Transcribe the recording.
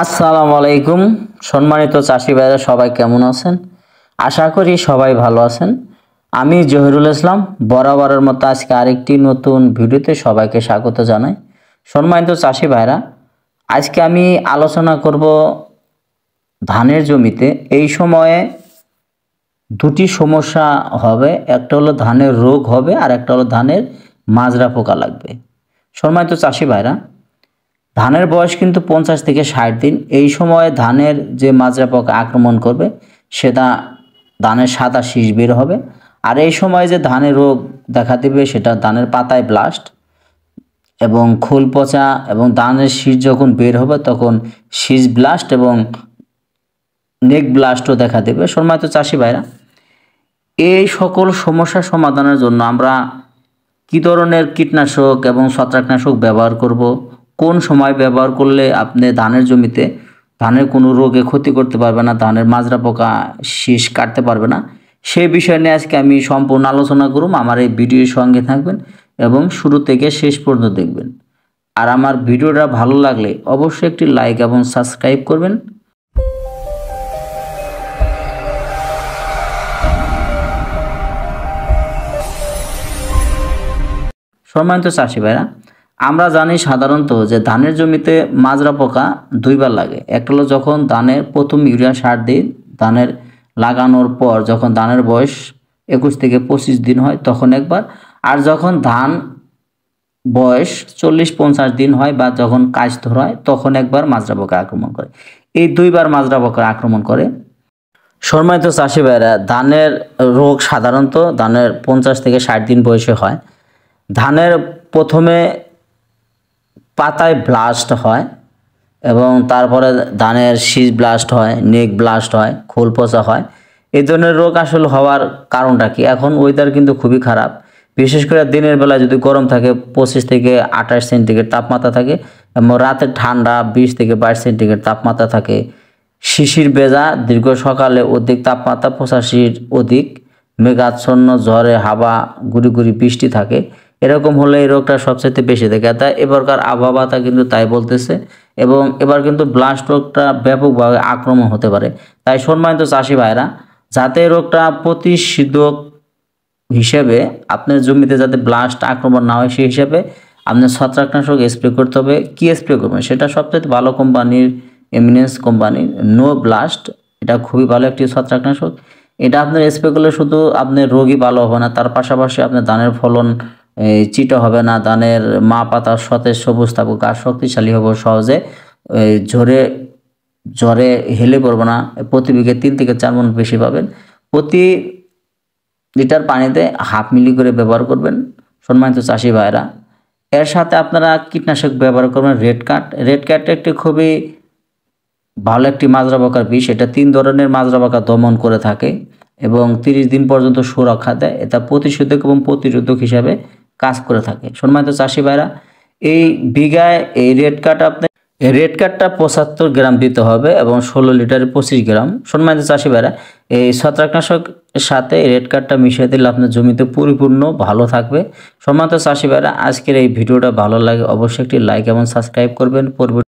আসসালামু আলাইকুম সম্মানিত চাষি ভাইরা সবাই কেমন আছেন আশা করি সবাই ভালো আছেন আমি জহিরুল ইসলাম বরাবরের মতো আজকে আরেকটি নতুন ভিডিওতে সবাইকে স্বাগত জানাই সম্মানিত চাষি ভাইরা আজকে আমি আলোচনা করব ধানের জমিতে এই সময়ে দুটি সমস্যা হবে একটা হলো ধানের রোগ হবে আর একটা হলো ধানের মাজরা পোকা লাগবে সম্মানিত চাষি ভাইরা ধানের বয়স কিন্তু পঞ্চাশ থেকে ষাট দিন এই সময়ে ধানের যে মাজরা পোকা আক্রমণ করবে সেটা ধানের সাদা শীষ বের হবে আর এই সময় যে ধানের রোগ দেখা দেবে সেটা ধানের পাতায় ব্লাস্ট এবং খোল পচা এবং ধানের শীষ যখন বের হবে তখন শীষ ব্লাস্ট এবং নেক ব্লাস্টও দেখা দেবে তো চাষি ভাইরা এই সকল সমস্যা সমাধানের জন্য আমরা কী ধরনের কীটনাশক এবং ছত্রাকনাশক ব্যবহার করব কোন সময় ব্যবহার করলে আপনি ধানের জমিতে ধানের কোনো রোগে ক্ষতি করতে পারবে না ধানের মাজরা পোকা শীষ কাটতে পারবে না সেই বিষয় নিয়ে আজকে আমি সম্পূর্ণ আলোচনা করুম আমার এই ভিডিওর সঙ্গে থাকবেন এবং শুরু থেকে শেষ পর্যন্ত দেখবেন আর আমার ভিডিওটা ভালো লাগলে অবশ্যই একটি লাইক এবং সাবস্ক্রাইব করবেন সম্মানিত চাষি ভাইরা আমরা জানি সাধারণত যে ধানের জমিতে মাজরা পোকা দুইবার লাগে একটা হলো যখন ধানের প্রথম ইউরিয়া সার দিই ধানের লাগানোর পর যখন ধানের বয়স একুশ থেকে পঁচিশ দিন হয় তখন একবার আর যখন ধান বয়স চল্লিশ পঞ্চাশ দিন হয় বা যখন কাজ ধরায় তখন একবার মাজরা পোকা আক্রমণ করে এই দুইবার মাজরা পোকা আক্রমণ করে সম্মানিত চাষি ভাইরা ধানের রোগ সাধারণত ধানের পঞ্চাশ থেকে ষাট দিন বয়সে হয় ধানের প্রথমে পাতায় ব্লাস্ট হয় এবং তারপরে ধানের শীষ ব্লাস্ট হয় নেক ব্লাস্ট হয় খোল পচা হয় এই ধরনের রোগ আসলে হওয়ার কারণটা কি এখন ওয়েদার কিন্তু খুবই খারাপ বিশেষ করে দিনের বেলা যদি গরম থাকে পঁচিশ থেকে আঠাশ সেন্টিগ্রেড তাপমাত্রা থাকে এবং রাতে ঠান্ডা বিশ থেকে বাইশ সেন্টিগ্রেড তাপমাত্রা থাকে শিশির বেজা দীর্ঘ সকালে অধিক তাপমাত্রা পঁচাশির অধিক মেঘাচ্ছন্ন ঝড়ে হাওয়া গুড়ি গুড়ি বৃষ্টি থাকে এরকম হলে এই রোগটা সবচাইতে বেশি দেখে তাই এবারকার আবহাওয়াটা কিন্তু তাই বলতেছে এবং এবার কিন্তু ব্লাস্ট রোগটা ব্যাপকভাবে আক্রমণ হতে পারে তাই সম্মানিত চাষি ভাইরা যাতে রোগটা প্রতিষেধক হিসেবে আপনার জমিতে যাতে ব্লাস্ট আক্রমণ না হয় সেই হিসেবে আপনি ছত্রাকনাশক স্প্রে করতে হবে কী স্প্রে করবেন সেটা সবচেয়ে ভালো কোম্পানির এমিনেন্স কোম্পানির নো ব্লাস্ট এটা খুবই ভালো একটি ছত্রাকনাশক এটা আপনার স্প্রে করলে শুধু আপনার রোগী ভালো হবে না তার পাশাপাশি আপনার ধানের ফলন চিটো হবে না ধানের মা পাতা সতেজ সবুজ থাকুক আর শক্তিশালী হবে সহজে ঝরে ঝরে হেলে পড়বো না প্রতি বিঘে তিন থেকে চার মন বেশি পাবেন প্রতি লিটার পানিতে হাফ মিলি করে ব্যবহার করবেন সম্মানিত চাষি ভাইরা এর সাথে আপনারা কীটনাশক ব্যবহার করবেন রেড কাট রেড কাট একটি খুবই ভালো একটি মাজরা বকার বিষ এটা তিন ধরনের মাজরা বকা দমন করে থাকে এবং তিরিশ দিন পর্যন্ত সুরক্ষা দেয় এটা প্রতিষেধক এবং প্রতিরোধক হিসাবে কাজ করে থাকে সম্মানিত চাষি ভাইরা এই বিঘায় এই রেড কাঠ আপনি রেড কাঠটা পঁচাত্তর গ্রাম দিতে হবে এবং ষোলো লিটারে পঁচিশ গ্রাম সম্মানিত চাষি ভাইরা এই ছত্রাকনাশক সাথে রেড কাঠটা মিশিয়ে দিলে আপনার জমিতে পরিপূর্ণ ভালো থাকবে সম্মানিত চাষি ভাইরা আজকের এই ভিডিওটা ভালো লাগে অবশ্যই একটি লাইক এবং সাবস্ক্রাইব করবেন পরবর্তী